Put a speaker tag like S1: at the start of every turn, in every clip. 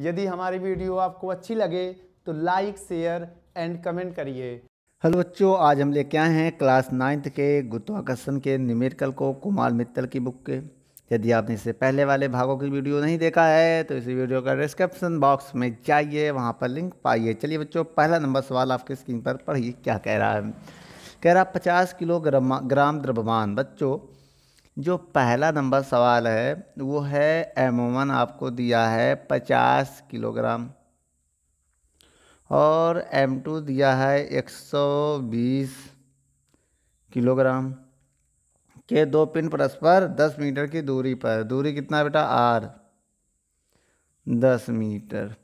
S1: यदि हमारी वीडियो आपको अच्छी लगे तो लाइक शेयर एंड कमेंट करिए हेलो बच्चों आज हम लेके आए हैं क्लास नाइन्थ के गुरुत्वाकर्षण के निमेरकल को कुमार मित्तल की बुक के यदि आपने इससे पहले वाले भागों की वीडियो नहीं देखा है तो इसी वीडियो का डिस्क्रिप्शन बॉक्स में जाइए वहाँ पर लिंक पाइए चलिए बच्चों पहला नंबर सवाल आपके स्क्रीन पर पढ़िए क्या कह रहा है कह रहा पचास किलो ग्राम ग्राम द्रव्यमान बच्चों जो पहला नंबर सवाल है वो है एमोमन आपको दिया है पचास किलोग्राम और एम टू दिया है एक सौ बीस किलोग्राम के दो पिन परस्पर दस मीटर की दूरी पर दूरी कितना है बेटा आर दस मीटर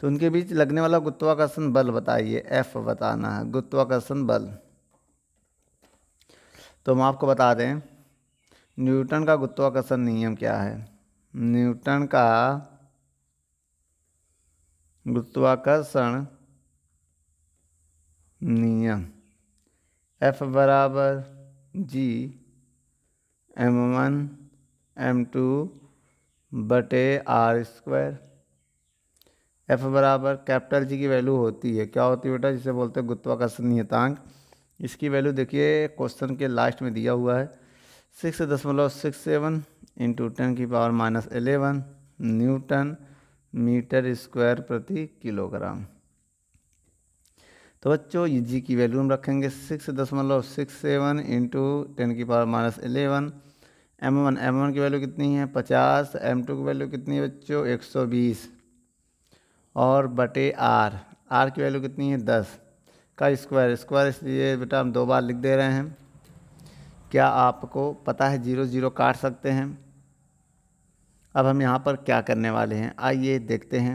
S1: तो उनके बीच लगने वाला गुरुत्वाकर्षण बल बताइए एफ बताना है गुरुत्वाकर्षण बल तो हम आपको बता दें न्यूटन का गुरुत्वाकर्षण नियम क्या है न्यूटन का गुरुत्वाकर्षण नियम एफ बराबर G M one M two बटे आर स्क्वायर एफ बराबर कैपिटल जी की वैल्यू होती है क्या होती है बेटा जिसे बोलते हैं गुरुत्वाकर्षण नियतांक इसकी वैल्यू देखिए क्वेश्चन के लास्ट में दिया हुआ है सिक्स दशमलव सिक्स सेवन इंटू टेन की power minus eleven newton metre square प्रति किलोग्राम तो बच्चों ये जी की वैल्यू हम रखेंगे सिक्स दशमलव सिक्स सेवन इंटू टेन की power minus eleven M one M one की वैल्यू कितनी है पचास एम टू की वैल्यू कितनी है बच्चों एक सौ बीस और बटे आर आर की वैल्यू कितनी है दस का स्क्वायर स्क्वायर इसलिए बेटा हम दो बार लिख दे रहे हैं क्या आपको पता है जीरो जीरो काट सकते हैं अब हम यहाँ पर क्या करने वाले हैं आइए देखते हैं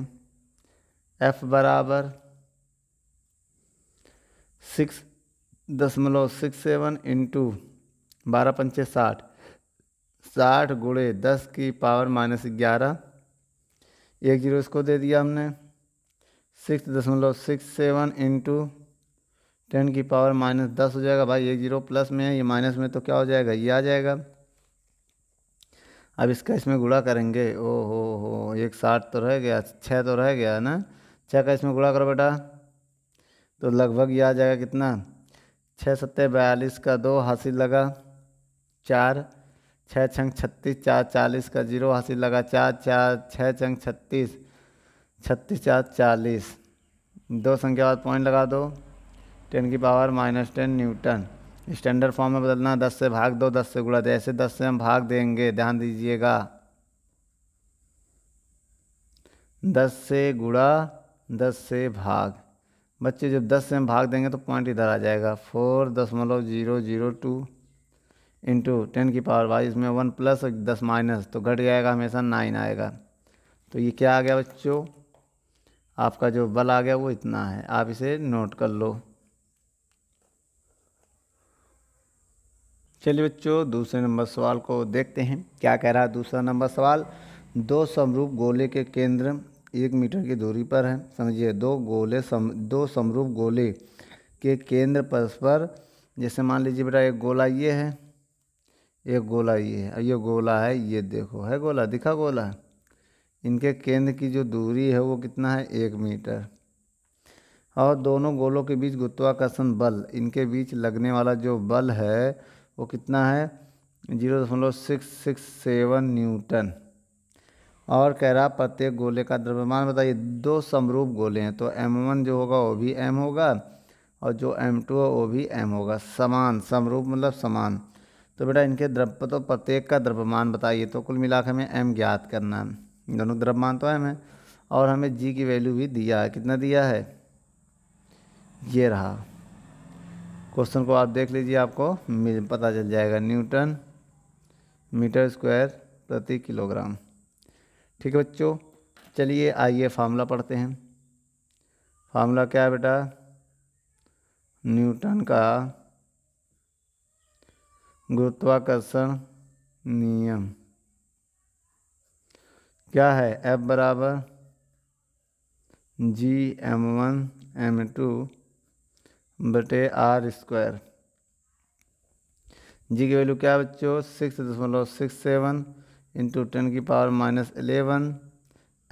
S1: f बराबर सिक्स दशमलव सिक्स सेवन इंटू बारह पंचे साठ साठ गुड़े दस की पावर माइनस ग्यारह एक जीरो इसको दे दिया हमने सिक्स दशमलव सिक्स सेवन इंटू टेन की पावर माइनस दस हो जाएगा भाई एक जीरो प्लस में है ये माइनस में तो क्या हो जाएगा ये आ जाएगा अब इसका इसमें गुड़ा करेंगे ओ हो हो एक साठ तो रह गया छः तो रह गया ना छः का इसमें गुड़ा करो बेटा तो लगभग ये आ जाएगा कितना छः सत्तर बयालीस का दो हासिल लगा चार छः छंग छत्तीस चार चालीस का जीरो हासिल लगा चार चार छः छंग छत्तीस छत्तीस चार चालीस दो संख्या बाद पॉइंट लगा दो टेन की power minus ten newton standard form में बदलना दस से भाग दो दस से गुड़ा दो ऐसे दस से हम भाग देंगे ध्यान दीजिएगा दस से गुड़ा दस से भाग बच्चे जब दस से हम भाग देंगे तो पॉइंट इधर आ जाएगा फोर दशमलव zero zero two into ten की पावर वाई इसमें वन प्लस और दस माइनस तो घट जाएगा हमेशा नाइन आएगा तो ये क्या आ गया बच्चों आपका जो बल आ गया वो इतना है आप इसे नोट कर लो चलिए बच्चों दूसरे नंबर सवाल को देखते हैं क्या कह रहा है दूसरा नंबर सवाल दो समरूप गोले के केंद्र एक मीटर की दूरी पर है समझिए दो गोले सम दो समरूप गोले के केंद्र परस्पर जैसे मान लीजिए बेटा एक गोला ये है एक गोला ये है ये गोला है ये देखो है गोला दिखा गोला इनके केंद्र की जो दूरी है वो कितना है एक मीटर और दोनों गोलों के बीच गुत्वाकर्षण बल इनके बीच लगने वाला जो बल है वो कितना है जीरो दशमलव सिक्स सिक्स सेवन न्यूटन और कह रहा प्रत्येक गोले का द्रव्यमान बताइए दो समरूप गोले हैं तो एम वन जो होगा वो भी एम होगा और जो एम टू है वो भी एम होगा समान समरूप मतलब समान तो बेटा इनके द्रव्य तो प्रत्येक का द्रव्यमान बताइए तो कुल मिलाकर हमें एम ज्ञात करना है दोनों द्रव्यमान तो एम है और हमें जी की वैल्यू भी दिया है कितना दिया है ये रहा क्वेश्चन को आप देख लीजिए आपको पता चल जाएगा न्यूटन मीटर स्क्वायर प्रति किलोग्राम ठीक है बच्चों चलिए आइए फार्मूला पढ़ते हैं फार्मूला क्या है बेटा न्यूटन का गुरुत्वाकर्षण नियम क्या है एफ बराबर G M one M two बटे आर स्क्वायर जी की वैल्यू क्या बच्चों सिक्स दशमलव सिक्स सेवन इंटू टेन की power minus eleven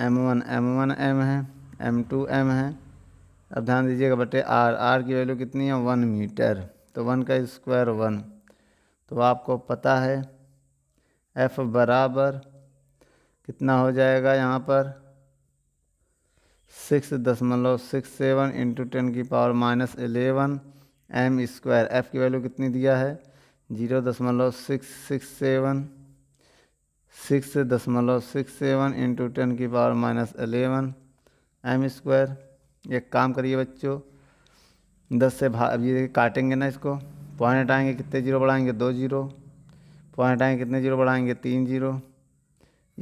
S1: M one M one M है एम टू एम है अब ध्यान दीजिएगा बटे आर आर की वैल्यू कितनी है वन मीटर तो वन का स्क्वायर वन तो आपको पता है एफ बराबर कितना हो जाएगा यहाँ पर सिक्स दशमलव सिक्स सेवन इंटू टेन की power minus eleven M square F की वैल्यू कितनी दिया है जीरो दशमलव सिक्स सिक्स सेवन सिक्स दशमलव सिक्स सेवन इंटू टेन की power minus eleven M square एक काम करिए बच्चों दस से भाग अब ये काटेंगे ना इसको पॉइंट आएंगे कितने जीरो बढ़ाएंगे दो जीरो पॉइंट आएंगे कितने जीरो बढ़ाएंगे तीन जीरो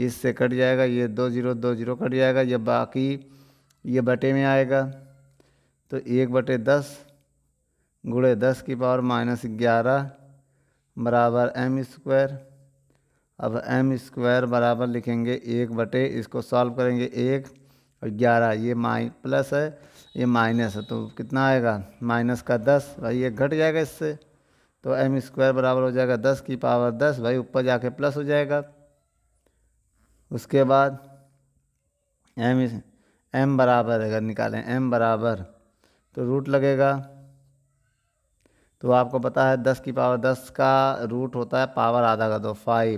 S1: इससे कट जाएगा ये दो जीरो दो जीरो कट जाएगा ये बाकी ये बटे में आएगा तो एक बटे दस गुड़े दस की पावर माइनस ग्यारह बराबर एम स्क्वायर अब एम स्क्वायर बराबर लिखेंगे एक बटे इसको सॉल्व करेंगे एक और ग्यारह ये माइ प्लस है ये माइनस है तो कितना आएगा माइनस का दस भाई ये घट जाएगा इससे तो एम स्क्वायर बराबर हो जाएगा दस की पावर दस भाई ऊपर जाके प्लस हो जाएगा उसके बाद एम एम बराबर अगर निकालें एम बराबर तो रूट लगेगा तो आपको पता है दस की पावर दस का रूट होता है पावर आधा का दो फाइव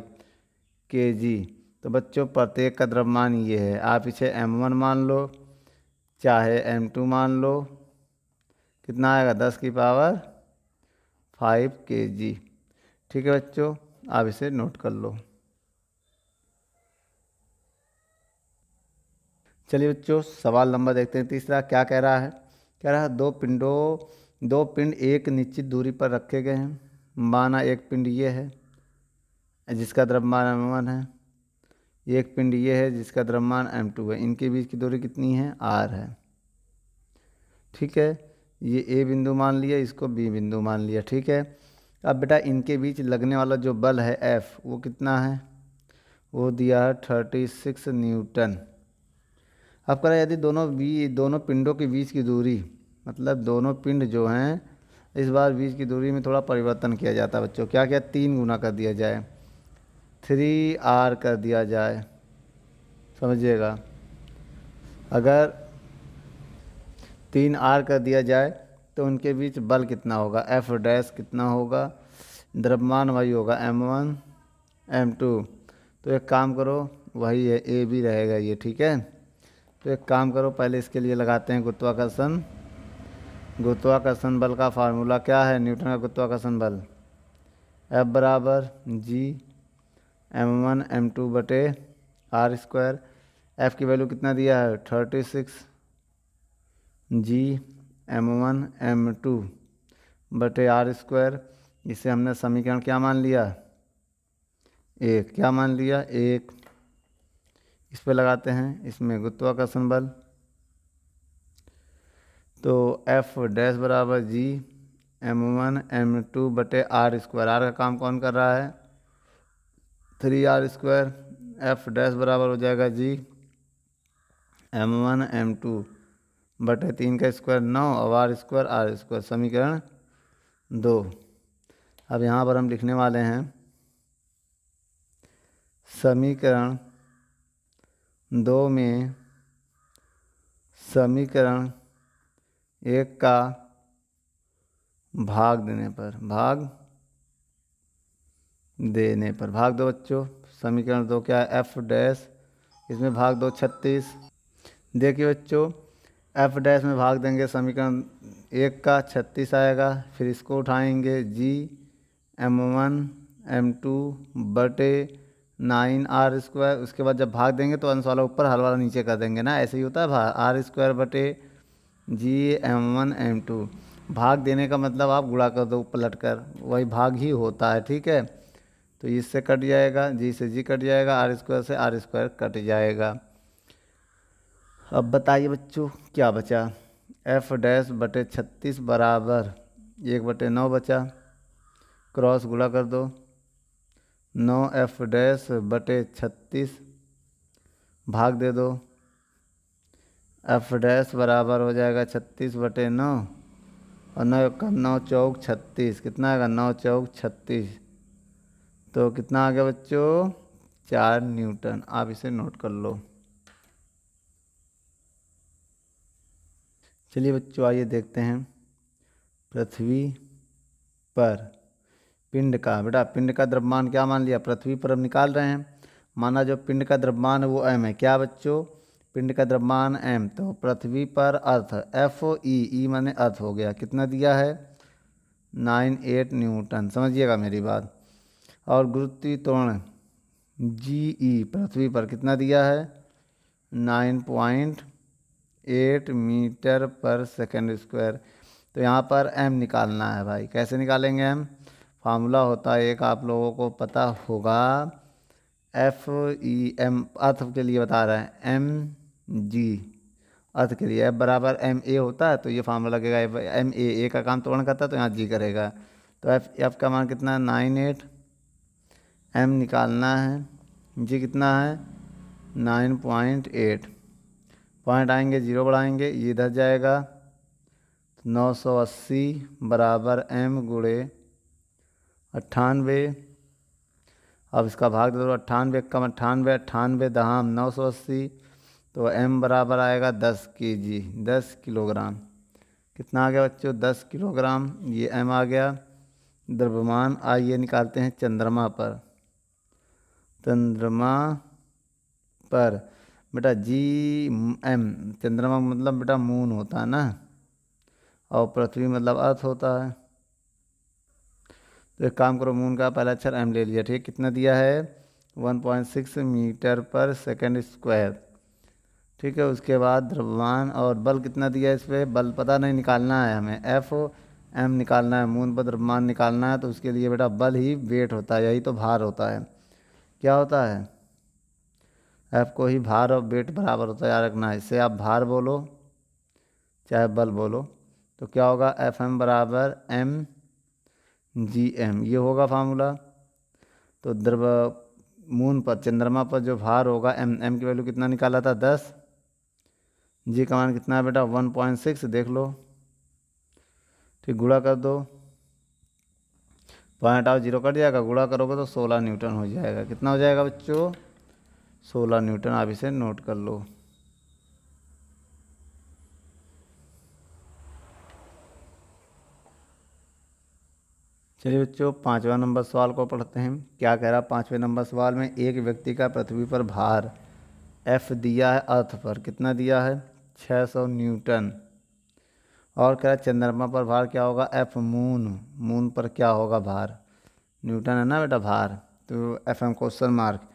S1: के जी तो बच्चों प्रत्येक का द्रव्यमान ये है आप इसे एम वन मान लो चाहे एम टू मान लो कितना आएगा दस की पावर फाइव के जी ठीक है बच्चों आप इसे नोट कर लो चलिए बच्चों सवाल नंबर देखते हैं तीसरा क्या कह रहा है कह रहा है दो पिंडों दो पिंड एक निश्चित दूरी पर रखे गए हैं माना एक पिंड ये है जिसका द्रव्यमान एम वन है एक पिंड ये है जिसका द्रव्यमान एम टू है इनके बीच की दूरी कितनी है आर है ठीक है ये ए बिंदु मान लिया इसको बी बिंदु मान लिया ठीक है अब बेटा इनके बीच लगने वाला जो बल है एफ वो कितना है वो दिया है थर्टी सिक्स न्यूटन अब करा यदि दोनों बी दोनों पिंडों के बीच की दूरी मतलब दोनों पिंड जो हैं इस बार बीच की दूरी में थोड़ा परिवर्तन किया जाता है बच्चों क्या क्या तीन गुना कर दिया जाए थ्री आर कर दिया जाए समझिएगा अगर तीन आर कर दिया जाए तो उनके बीच बल कितना होगा एफ डैस कितना होगा द्रव्यमान वही होगा एम वन एम टू तो एक काम करो वही है ए भी रहेगा ये ठीक है तो एक काम करो पहले इसके लिए लगाते हैं गुरुत्वाकर्षण गुरुत्वाकर्षण बल का फार्मूला क्या है न्यूटन का गुरुत्वाकर्षण बल एफ बराबर G M one M two बटे आर स्क्वायर एफ़ की वैल्यू कितना दिया है thirty six G M one M two बटे आर स्क्वायर इसे हमने समीकरण क्या मान लिया एक क्या मान लिया एक इस पर लगाते हैं इसमें गुरुत्वाकर्षण बल तो एफ डैश बराबर G M one M two बटे आर स्क्वायर आर का काम कौन कर रहा है three R square F dash बराबर हो जाएगा G M one M two बटे तीन का स्क्वायर नौ और आर स्क्वायर आर स्क्वायर समीकरण दो अब यहाँ पर हम लिखने वाले हैं समीकरण दो में समीकरण एक का भाग देने पर भाग देने पर भाग दो बच्चों समीकरण दो क्या है एफ डैश इसमें भाग दो छत्तीस देखिए बच्चों एफ डैश में भाग देंगे समीकरण एक का छत्तीस आएगा फिर इसको उठाएंगे G M one M two बटे नाइन आर स्क्वायर उसके बाद जब भाग देंगे तो अंश वाला ऊपर हल वाला नीचे कर देंगे ना ऐसे ही होता है आर स्क्वायर बटे G M one M two भाग देने का मतलब आप गुड़ा कर दो पलट कर वही भाग ही होता है ठीक है तो इससे कट जाएगा जी से जी कट जाएगा आर स्क्वायर से आर स्क्वायर कट जाएगा अब बताइए बच्चों क्या बचा एफ डैश बटे छत्तीस बराबर एक बटे नौ बचा क्रॉस गुड़ा कर दो नौ एफ डैश बटे छत्तीस भाग दे दो एफ डैश बराबर हो जाएगा छत्तीस बटे नौ और नौ का नौ चौक छत्तीस कितना आएगा नौ चौक छत्तीस तो कितना आ गया बच्चों चार न्यूटन आप इसे नोट कर लो चलिए बच्चों आइए देखते हैं पृथ्वी पर पिंड का बेटा पिंड का द्रव्यमान क्या मान लिया पृथ्वी पर हम निकाल रहे हैं माना जो पिंड का द्रव्यमान है वो एम है क्या बच्चों पिंड का द्रव्यमान एम तो पृथ्वी पर अर्थ एफ ई ई माने अर्थ हो गया कितना दिया है नाइन एट न्यूटन समझिएगा मेरी बात और गुरुत्वीतोण जी ई e, पृथ्वी पर कितना दिया है nine point eight metre per second square तो यहाँ पर एम निकालना है भाई कैसे निकालेंगे एम फार्मूला होता है एक आप लोगों को पता होगा एफ ई एम अर्थ के लिए बता रहा है एम जी अर्थ के लिए एफ बराबर एम ए होता है तो ये फार्मूला लगेगा एम ए ए का काम तोड़ करता है तो यहाँ जी करेगा तो एफ एफ का मान कितना है नाइन एट एम निकालना है जी कितना है नाइन पॉइंट एट पॉइंट आएंगे जीरो बढ़ाएंगे ये इधर जाएगा नौ सौ अस्सी बराबर एम गुड़े अट्ठानवे अब इसका भाग दे दो अट्ठानवे कम अट्ठानवे अट्ठानवे दहाम नौ सौ अस्सी तो एम बराबर आएगा दस के जी दस किलोग्राम कितना आ गया बच्चों दस किलोग्राम ये एम आ गया द्रव्यमान आइए निकालते हैं चंद्रमा पर चंद्रमा पर बेटा जी एम चंद्रमा मतलब बेटा मून होता है ना और पृथ्वी मतलब अर्थ होता है तो एक काम करो मून का पहला अक्षर एम ले लिया ठीक है कितना दिया है 1.6 मीटर पर सेकेंड स्क्वायर ठीक है उसके बाद द्रव्यमान और बल कितना दिया है इस पर बल पता नहीं निकालना है हमें एफ एम निकालना है मून पर द्रव्यमान निकालना है तो उसके लिए बेटा बल ही वेट होता है यही तो भार होता है क्या होता है एफ को ही भार और वेट बराबर होता है याद रखना इससे आप भार बोलो चाहे बल बोलो तो क्या होगा एफ एम बराबर एम जी एम ये होगा फार्मूला तो द्रव मून पर चंद्रमा पर जो भार होगा एम एम की वैल्यू कितना निकाला था दस जी का मान कितना है बेटा वन पॉइंट सिक्स देख लो ठीक गुड़ा कर दो पॉइंट आउट जीरो कट जाएगा गुड़ा करोगे तो सोलह न्यूटन हो जाएगा कितना हो जाएगा बच्चों सोलह न्यूटन आप इसे नोट कर लो चलिए बच्चों पाँचवा नंबर सवाल को पढ़ते हैं क्या कह रहा पाँचवें नंबर सवाल में एक व्यक्ति का पृथ्वी पर भार एफ दिया है अर्थ पर कितना दिया है 600 न्यूटन और कह रहा चंद्रमा पर भार क्या होगा एफ मून मून पर क्या होगा भार न्यूटन है ना बेटा भार तो एफ एम क्वेश्चन मार्क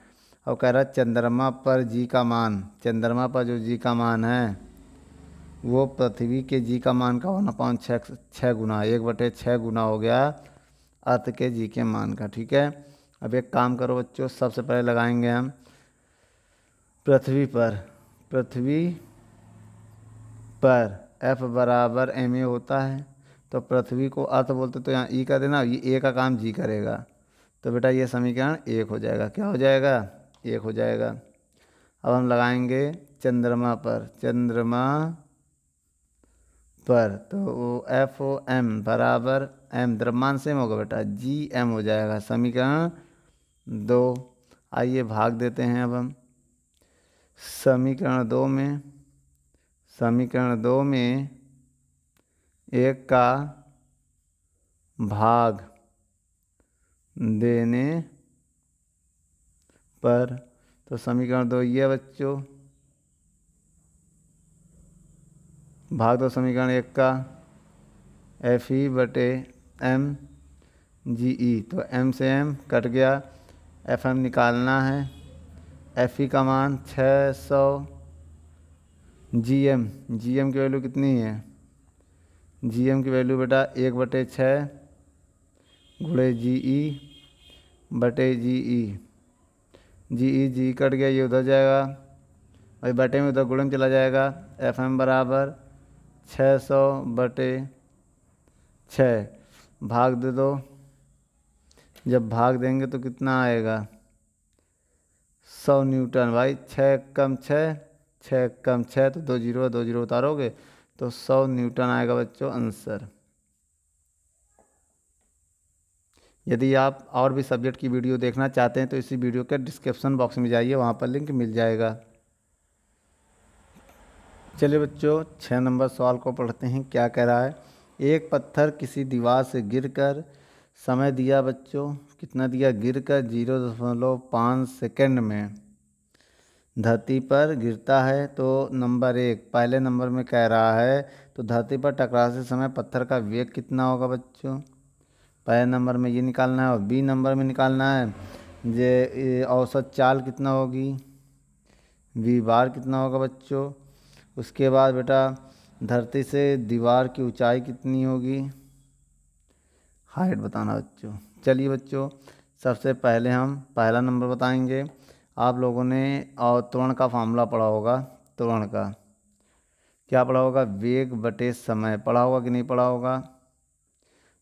S1: और कह रहा चंद्रमा पर जी का मान चंद्रमा पर जो जी का मान है वो पृथ्वी के जी का मान का वन अपॉन छः छः गुना एक बटे छः गुना हो गया अर्थ के जी के मान का ठीक है अब एक काम करो बच्चों सबसे पहले लगाएंगे हम पृथ्वी पर पृथ्वी पर एफ बराबर एम ए होता है तो पृथ्वी को अर्थ बोलते तो यहाँ ई e का देना ये ए का काम जी करेगा तो बेटा ये समीकरण एक हो जाएगा क्या हो जाएगा एक हो जाएगा अब हम लगाएंगे चंद्रमा पर चंद्रमा पर तो वो एफ ओ एम बराबर एम द्रव्यमान सेम होगा बेटा जी एम हो जाएगा समीकरण दो आइए भाग देते हैं अब हम समीकरण दो में समीकरण दो में एक का भाग देने पर तो समीकरण दो ये बच्चों भाग दो समीकरण एक का एफ ई बटे एम जी ई तो एम से एम कट गया एफ एम निकालना है एफ ई e का मान छः सौ जी एम जी एम की वैल्यू कितनी है जी एम की वैल्यू बेटा एक बटे छः घुड़े जी ई e बटे जी ई जी ई जी कट गया ये उधर जाएगा और बटे में उधर गुड़म में चला जाएगा एफ एम बराबर छः सौ बटे छः भाग दे दो जब भाग देंगे तो कितना आएगा सौ न्यूटन भाई छः कम छः छः कम छः तो दो जीरो दो जीरो उतारोगे तो सौ न्यूटन आएगा बच्चों आंसर यदि आप और भी सब्जेक्ट की वीडियो देखना चाहते हैं तो इसी वीडियो के डिस्क्रिप्शन बॉक्स में जाइए वहाँ पर लिंक मिल जाएगा चलिए बच्चों छः नंबर सवाल को पढ़ते हैं क्या कह रहा है एक पत्थर किसी दीवार से गिरकर समय दिया बच्चों कितना दिया गिरकर जीरो दशमलव पाँच सेकेंड में धरती पर गिरता है तो नंबर एक पहले नंबर में कह रहा है तो धरती पर टकराते समय पत्थर का वेग कितना होगा बच्चों पहले नंबर में ये निकालना है और बी नंबर में निकालना है जे औसत चाल कितना होगी वी बार कितना होगा बच्चों उसके बाद बेटा धरती से दीवार की ऊंचाई कितनी होगी हाइट बताना बच्चों चलिए बच्चों सबसे पहले हम पहला नंबर बताएंगे आप लोगों ने और का फार्मूला पढ़ा होगा त्वरण का क्या पढ़ा होगा वेग बटे समय पढ़ा होगा कि नहीं पढ़ा होगा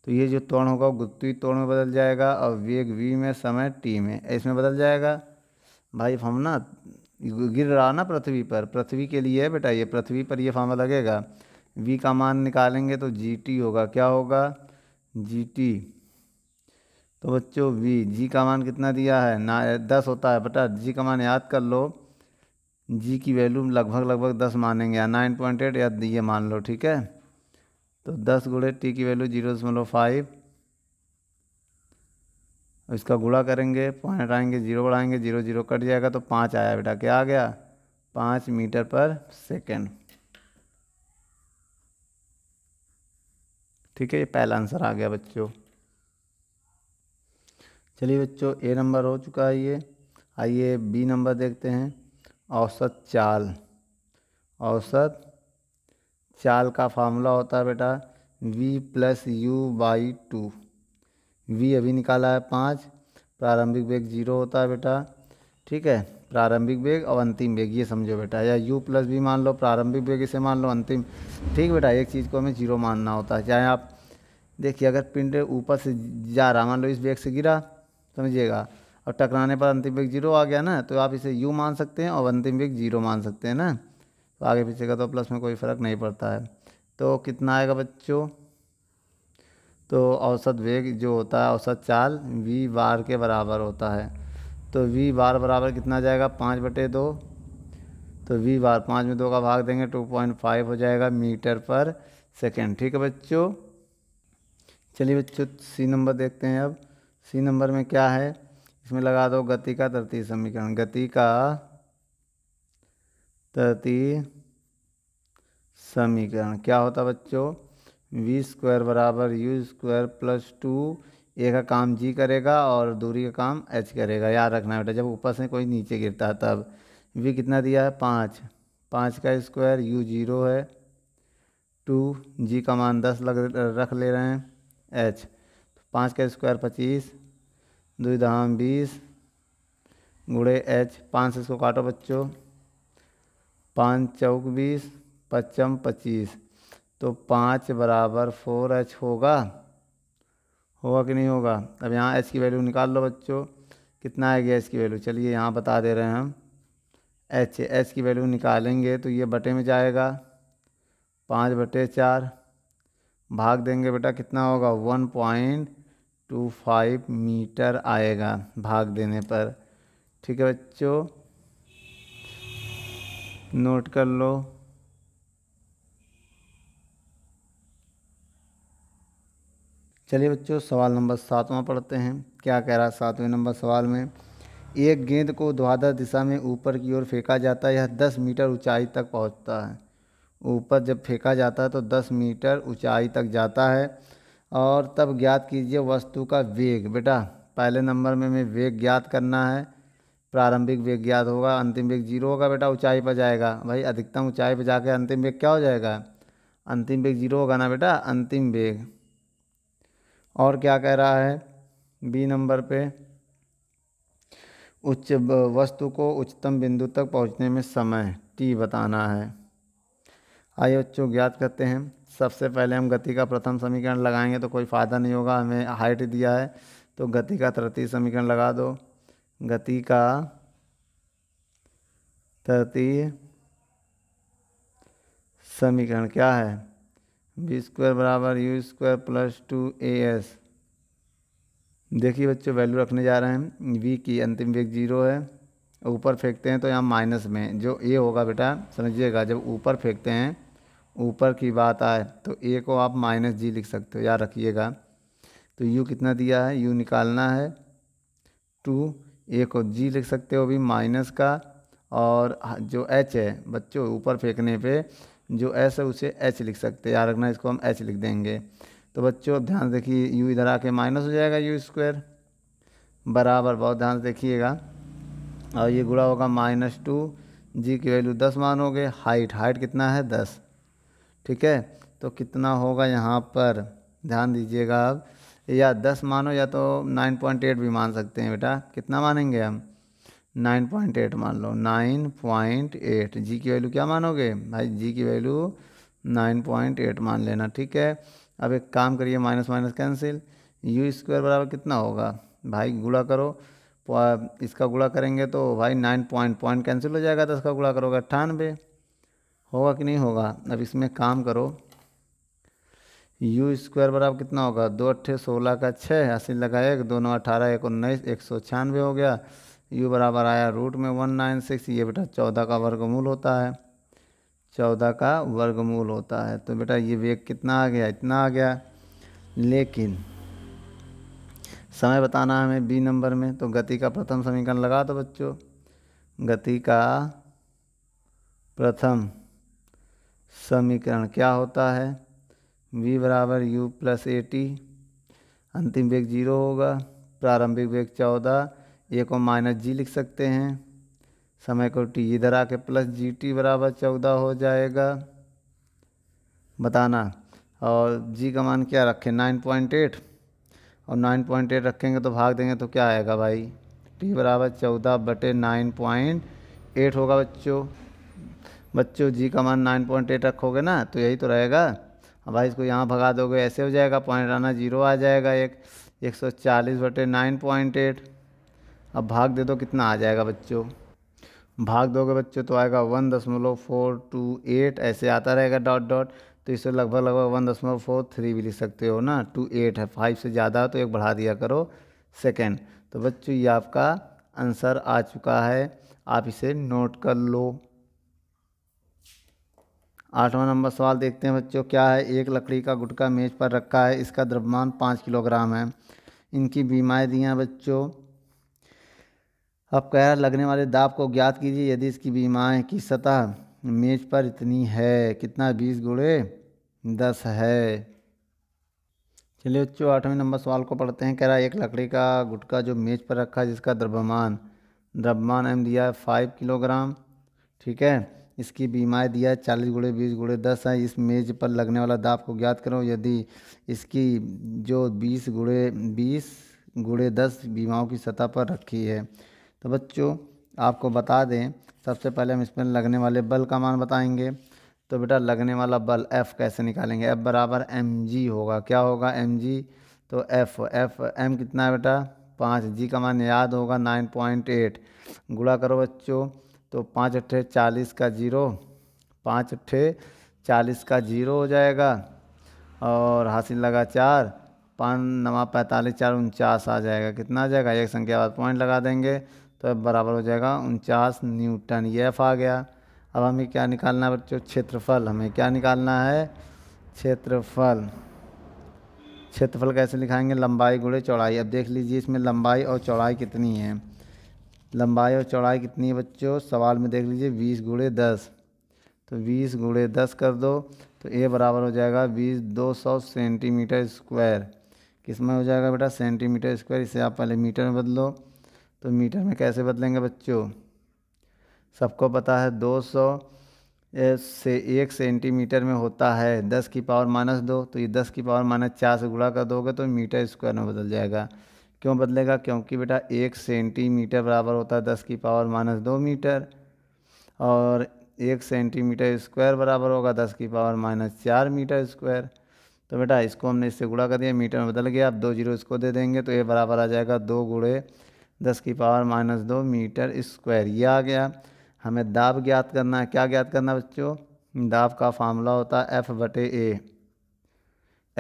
S1: तो ये जो त्वरण होगा गुत्ती त्वरण में बदल जाएगा और वेग वी में समय टी में इसमें बदल जाएगा भाई हम ना गिर रहा ना पृथ्वी पर पृथ्वी के लिए है बेटा ये पृथ्वी पर ये फार्मा लगेगा वी का मान निकालेंगे तो जी टी होगा क्या होगा जी टी तो बच्चों वी जी का मान कितना दिया है ना दस होता है बेटा जी का मान याद कर लो जी की वैल्यू लगभग लगभग दस मानेंगे या नाइन पॉइंट एट या ये मान लो ठीक है तो दस गुड़े टी की वैल्यू जीरो दशमलव फाइव इसका गुड़ा करेंगे पॉइंट हटाएंगे जीरो बढ़ाएंगे जीरो जीरो कट जाएगा तो पाँच आया बेटा क्या आ गया पाँच मीटर पर सेकेंड ठीक है ये पहला आंसर आ गया बच्चों चलिए बच्चों ए नंबर हो चुका है ये आइए बी नंबर देखते हैं औसत चाल औसत चाल का फार्मूला होता है बेटा V plus U by two V अभी निकाला है पाँच प्रारंभिक वेग जीरो होता है बेटा ठीक है प्रारंभिक वेग और अंतिम वेग ये समझो बेटा या u प्लस भी मान लो प्रारंभिक वेग इसे मान लो अंतिम ठीक बेटा एक चीज़ को हमें जीरो मानना होता है चाहे आप देखिए अगर पिंड ऊपर से जा रहा मान लो इस वेग से गिरा समझिएगा और टकराने पर अंतिम वेग जीरो आ गया ना तो आप इसे यू मान सकते हैं और अंतिम वेग जीरो मान सकते हैं ना तो आगे पीछे का तो प्लस में कोई फ़र्क नहीं पड़ता है तो कितना आएगा बच्चों तो औसत वेग जो होता है औसत चाल वी बार के बराबर होता है तो वी बार बराबर कितना जाएगा पाँच बटे दो तो वी बार पाँच में दो का भाग देंगे टू पॉइंट फाइव हो जाएगा मीटर पर सेकेंड ठीक है बच्चों चलिए बच्चों सी नंबर देखते हैं अब सी नंबर में क्या है इसमें लगा दो गति का तरती समीकरण गति का तरती समीकरण क्या होता बच्चों वी स्क्वायर बराबर U square plus two A का काम जी करेगा और दूरी का काम एच करेगा याद रखना बेटा जब ऊपर से कोई नीचे गिरता है तब वी कितना दिया है पाँच पाँच का स्क्वायर यू जीरो है टू जी का मान दस लग रख ले रहे हैं एच तो पाँच का स्क्वायर पच्चीस दुई धाम बीस गुड़े एच पाँच से इसको काटो बच्चों पाँच चौक बीस पचम पच्चीस तो पाँच बराबर फोर एच होगा होगा कि नहीं होगा अब यहाँ एच की वैल्यू निकाल लो बच्चों कितना आएगी एच की वैल्यू चलिए यहाँ बता दे रहे हैं हम एच एच की वैल्यू निकालेंगे तो ये बटे में जाएगा पाँच बटे चार भाग देंगे बेटा कितना होगा one point two five metre आएगा भाग देने पर ठीक है बच्चों नोट कर लो चलिए बच्चों सवाल नंबर सातवां पढ़ते हैं क्या कह रहा है सातवें नंबर सवाल में एक गेंद को द्वादश दिशा में ऊपर की ओर फेंका जाता है यह दस मीटर ऊंचाई तक पहुंचता है ऊपर जब फेंका जाता है तो दस मीटर ऊंचाई तक जाता है और तब ज्ञात कीजिए वस्तु का वेग बेटा पहले नंबर में हमें वेग ज्ञात करना है प्रारंभिक वेग ज्ञात होगा अंतिम वेग जीरो होगा बेटा ऊँचाई पर जाएगा भाई अधिकतम ऊँचाई पर जाकर अंतिम वेग क्या हो जाएगा अंतिम वेग जीरो होगा ना बेटा अंतिम वेग और क्या कह रहा है बी नंबर पे उच्च वस्तु को उच्चतम बिंदु तक पहुंचने में समय टी बताना है आइए उच्च ज्ञात करते हैं सबसे पहले हम गति का प्रथम समीकरण लगाएंगे तो कोई फ़ायदा नहीं होगा हमें हाइट दिया है तो गति का तृतीय समीकरण लगा दो गति का तृतीय समीकरण क्या है बी स्क्वायर बराबर U square plus two A S देखिए बच्चों वैल्यू रखने जा रहे हैं वी की अंतिम वेग जीरो है ऊपर फेंकते हैं तो यहाँ माइनस में जो ए होगा बेटा समझिएगा जब ऊपर फेंकते हैं ऊपर की बात आए तो ए को आप माइनस जी लिख सकते हो याद रखिएगा तो यू कितना दिया है यू निकालना है टू ए को जी लिख सकते हो अभी माइनस का और जो एच है बच्चों ऊपर फेंकने पे जो ऐसे है उसे एच लिख सकते हैं याद रखना इसको हम एच लिख देंगे तो बच्चों अब ध्यान देखिए यू इधर आके माइनस हो जाएगा यू स्क्वायर बराबर बहुत ध्यान से देखिएगा और ये गुड़ा होगा माइनस टू जी की वैल्यू दस मानोगे हाइट हाइट कितना है दस ठीक है तो कितना होगा यहाँ पर ध्यान दीजिएगा अब या दस मानो या तो नाइन पॉइंट एट भी मान सकते हैं बेटा कितना मानेंगे हम नाइन पॉइंट एट मान लो नाइन पॉइंट एट जी की वैल्यू क्या मानोगे भाई जी की वैल्यू नाइन पॉइंट एट मान लेना ठीक है अब एक काम करिए minus minus cancel U square बराबर कितना होगा भाई गुड़ा करो इसका गुड़ा करेंगे तो भाई नाइन पॉइंट पॉइंट कैंसिल हो जाएगा तो इसका गुड़ा करोगे अट्ठानबे होगा कि नहीं होगा अब इसमें काम करो यू स्क्वायर बराबर कितना होगा दो अट्ठे सोलह का छः अस्सी लगा एक दोनों अठारह एक उन्नीस एक सौ छियानवे हो गया यू बराबर आया रूट में वन नाइन सिक्स ये बेटा चौदह का वर्गमूल होता है चौदह का वर्गमूल होता है तो बेटा ये वेग कितना आ गया इतना आ गया लेकिन समय बताना है हमें बी नंबर में तो गति का प्रथम समीकरण लगा दो बच्चों गति का प्रथम समीकरण क्या होता है v बराबर यू प्लस ए टी अंतिम वेग जीरो होगा प्रारंभिक वेग चौदह ए को माइनस जी लिख सकते हैं समय को टी इधर आके प्लस जी टी बराबर चौदह हो जाएगा बताना और जी का मान क्या रखें नाइन पॉइंट एट और नाइन पॉइंट एट रखेंगे तो भाग देंगे तो क्या आएगा भाई टी बराबर चौदह बटे नाइन पॉइंट एट होगा बच्चों बच्चों जी का मान नाइन पॉइंट एट रखोगे ना तो यही तो रहेगा अब भाई इसको यहाँ भगा दोगे ऐसे हो जाएगा पॉइंट आना जीरो आ जाएगा एक एक सौ चालीस बटे नाइन पॉइंट एट अब भाग दे दो कितना आ जाएगा बच्चों भाग दोगे बच्चों तो आएगा वन दशमलव फोर टू एट ऐसे आता रहेगा डॉट डॉट तो इसे लगभग लगभग वन दशमलव फोर थ्री भी लिख सकते हो ना टू एट है फाइव से ज़्यादा तो एक बढ़ा दिया करो सेकेंड तो बच्चों ये आपका आंसर आ चुका है आप इसे नोट कर लो आठवां नंबर सवाल देखते हैं बच्चों क्या है एक लकड़ी का गुटका मेज पर रखा है इसका द्रव्यमान पाँच किलोग्राम है इनकी बीमाएँ दी हैं बच्चों अब कैर लगने वाले दाब को ज्ञात कीजिए यदि इसकी बीमाएँ की सतह मेज पर इतनी है कितना बीस गुड़े दस है चलिए उच्चो आठवें नंबर सवाल को पढ़ते हैं कह रहा है एक लकड़ी का गुटका जो मेज पर रखा है जिसका द्रव्यमान द्रव्यमान एम दिया है फाइव किलोग्राम ठीक है इसकी बीमाएँ दिया है चालीस गुड़े बीस गुड़े दस है इस मेज पर लगने वाला दाब को ज्ञात करो यदि इसकी जो बीस गुड़े बीस गुड़े दस बीमाओं की सतह पर रखी है तो बच्चों आपको बता दें सबसे पहले हम इसमें लगने वाले बल का मान बताएंगे तो बेटा लगने वाला बल F कैसे निकालेंगे F बराबर एम जी होगा क्या होगा एम जी तो F F M कितना है बेटा पाँच जी का मान याद होगा नाइन पॉइंट एट गुड़ा करो बच्चों तो पाँच अट्ठे चालीस का जीरो पाँच अट्ठे चालीस का जीरो हो जाएगा और हासिल लगा चार पाँच नवा पैंतालीस चार उनचास आ जाएगा कितना आ जाएगा एक संख्या बाद पॉइंट लगा देंगे तो बराबर हो जाएगा उनचास न्यूटन ये एफ आ गया अब हमें क्या निकालना है बच्चों क्षेत्रफल हमें क्या निकालना है क्षेत्रफल क्षेत्रफल कैसे लिखाएंगे लंबाई गुड़े चौड़ाई अब देख लीजिए इसमें लंबाई और चौड़ाई कितनी है लंबाई और चौड़ाई कितनी है बच्चों सवाल में देख लीजिए बीस गुड़े दस तो बीस गुड़े दस कर दो तो ए बराबर हो जाएगा बीस दो सौ सेंटीमीटर स्क्वायर किस में हो जाएगा बेटा सेंटीमीटर स्क्वायर इसे आप पहले मीटर में बदलो तो मीटर में कैसे बदलेंगे बच्चों सबको पता है 200 से एक सेंटीमीटर में होता है 10 की पावर माइनस दो तो ये 10 की पावर माइनस चार से गुणा कर दोगे तो मीटर स्क्वायर में बदल जाएगा क्यों बदलेगा क्योंकि बेटा एक सेंटीमीटर बराबर होता है दस की पावर माइनस दो मीटर और एक सेंटीमीटर स्क्वायर बराबर होगा दस की पावर माइनस चार मीटर स्क्वायर तो बेटा इसको हमने इससे गुणा कर दिया मीटर में बदल गया आप दो जीरो इसको दे देंगे तो ये बराबर आ जाएगा दो गुड़े दस की पावर माइनस दो मीटर स्क्वायर ये आ गया हमें दाब ज्ञात करना है क्या ज्ञात करना है बच्चों दाब का फार्मूला होता है एफ बटे ए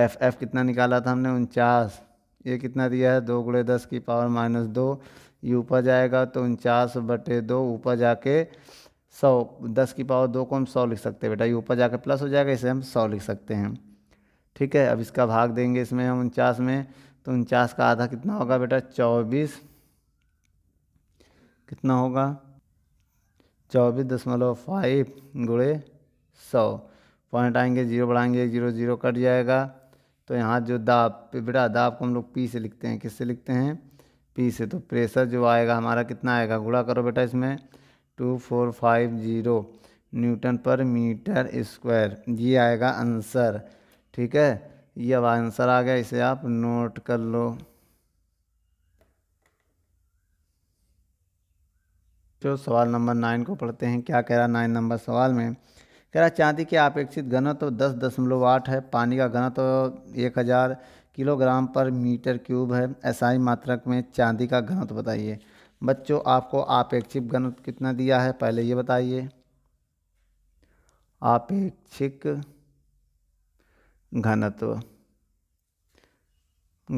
S1: एफ एफ कितना निकाला था हमने उनचास ये कितना दिया है दो गुड़े दस की पावर माइनस दो ये ऊपर जाएगा तो उनचास बटे दो ऊपर जाके सौ दस की पावर दो को हम सौ लिख सकते हैं बेटा ये ऊपर जाके प्लस हो जाएगा इसे हम सौ लिख सकते हैं ठीक है अब इसका भाग देंगे इसमें हम उनचास में तो उनचास का आधा कितना होगा बेटा चौबीस कितना होगा चौबीस दशमलव फाइव गुड़े सौ पॉइंट आएंगे जीरो बढ़ाएंगे जीरो जीरो कट जाएगा तो यहाँ जो दाब बेटा दाब को हम लोग पी से लिखते हैं किससे लिखते हैं पी से तो प्रेशर जो आएगा हमारा कितना आएगा गुड़ा करो बेटा इसमें two four five zero newton per metre square ये आएगा आंसर ठीक है ये अब आंसर आ गया इसे आप नोट कर लो बच्चों सवाल नंबर नाइन को पढ़ते हैं क्या कह रहा नाइन नंबर सवाल में कह रहा चांदी के अपेक्षित घनत्व दस दशमलव आठ है पानी का घनत्व एक हज़ार किलोग्राम पर मीटर क्यूब है ही मात्रक में चांदी का घनत्व बताइए बच्चों आपको आपेक्षिक घनत्व कितना दिया है पहले ये बताइए आपेक्षिक घनत्व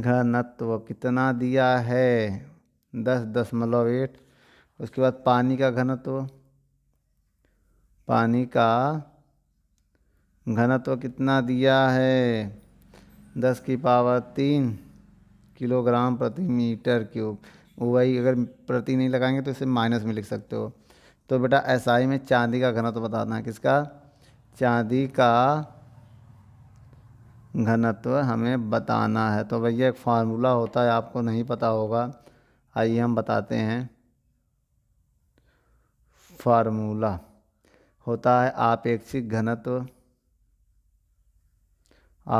S1: घनत्व कितना दिया है दस दशमलव एट उसके बाद पानी का घनत्व पानी का घनत्व कितना दिया है दस की पावर तीन किलोग्राम प्रति मीटर क्यूब वही अगर प्रति नहीं लगाएंगे तो इसे माइनस में लिख सकते हो तो बेटा ही में चांदी का घनत्व बताना है किसका चांदी का घनत्व हमें बताना है तो भैया एक फार्मूला होता है आपको नहीं पता होगा आइए हम बताते हैं फार्मूला होता है आपेक्षिक घनत्व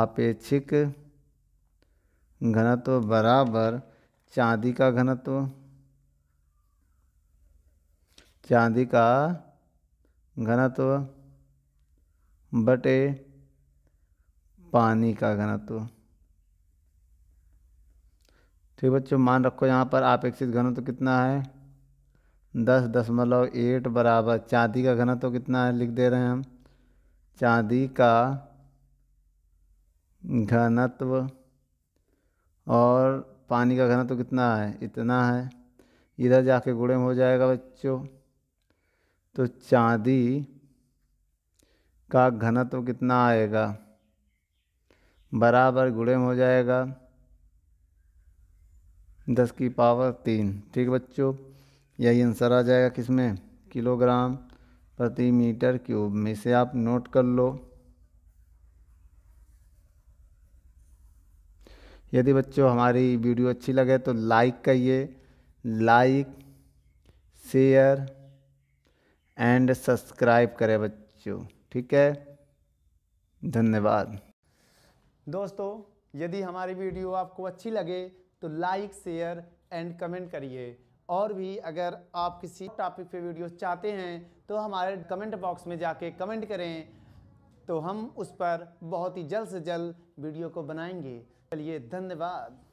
S1: आपेक्षिक घनत्व बराबर चांदी का घनत्व चांदी का घनत्व बटे पानी का घनत्व ठीक बच्चों मान रखो यहाँ पर आपेक्षित घनत्व कितना है दस दशमलव एट बराबर चांदी का घनत्व तो कितना है लिख दे रहे हैं हम चांदी का घनत्व और पानी का घनत्व तो कितना है इतना है इधर जाके गुड़े में हो जाएगा बच्चों तो चांदी का घनत्व तो कितना आएगा बराबर गुड़े में हो जाएगा दस की पावर तीन ठीक बच्चों यही आंसर आ जाएगा किस में किलोग्राम प्रति मीटर क्यूब में से आप नोट कर लो यदि बच्चों हमारी वीडियो अच्छी लगे तो लाइक करिए लाइक शेयर एंड सब्सक्राइब करें बच्चों ठीक है धन्यवाद दोस्तों यदि हमारी वीडियो आपको अच्छी लगे तो लाइक शेयर एंड कमेंट करिए और भी अगर आप किसी टॉपिक पे वीडियोस चाहते हैं तो हमारे कमेंट बॉक्स में जाके कमेंट करें तो हम उस पर बहुत ही जल्द से जल्द वीडियो को बनाएंगे चलिए धन्यवाद